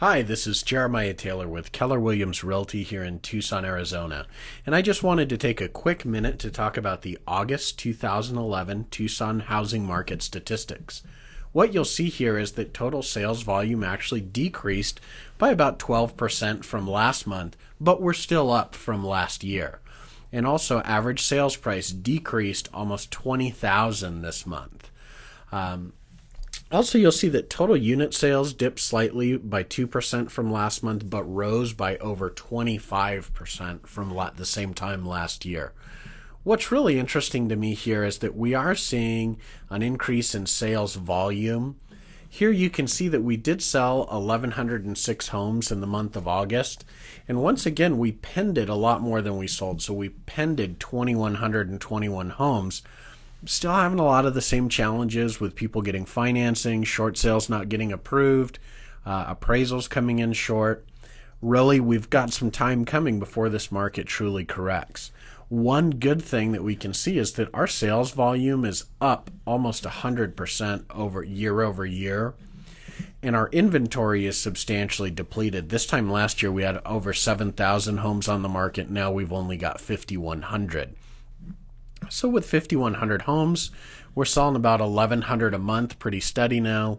Hi, this is Jeremiah Taylor with Keller Williams Realty here in Tucson, Arizona. And I just wanted to take a quick minute to talk about the August 2011 Tucson housing market statistics. What you'll see here is that total sales volume actually decreased by about 12% from last month, but we're still up from last year. And also, average sales price decreased almost 20,000 this month. Um, also, you'll see that total unit sales dipped slightly by 2% from last month, but rose by over 25% from the same time last year. What's really interesting to me here is that we are seeing an increase in sales volume. Here you can see that we did sell 1,106 homes in the month of August. And once again, we pended a lot more than we sold. So we pended 2,121 homes still having a lot of the same challenges with people getting financing, short sales not getting approved, uh, appraisals coming in short. Really, we've got some time coming before this market truly corrects. One good thing that we can see is that our sales volume is up almost 100% over year over year and our inventory is substantially depleted. This time last year, we had over 7,000 homes on the market. Now we've only got 5,100. So with 5,100 homes, we're selling about 1,100 a month, pretty steady now.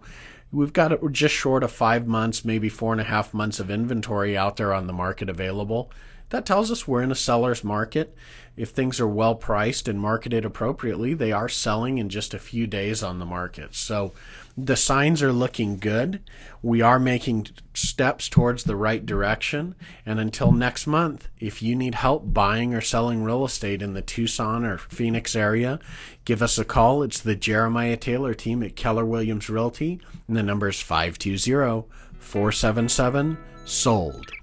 We've got it, just short of five months, maybe four and a half months of inventory out there on the market available. That tells us we're in a seller's market. If things are well priced and marketed appropriately, they are selling in just a few days on the market. So the signs are looking good. We are making steps towards the right direction. And until next month, if you need help buying or selling real estate in the Tucson or Phoenix area, give us a call. It's the Jeremiah Taylor team at Keller Williams Realty. And the number is 520 477 SOLD.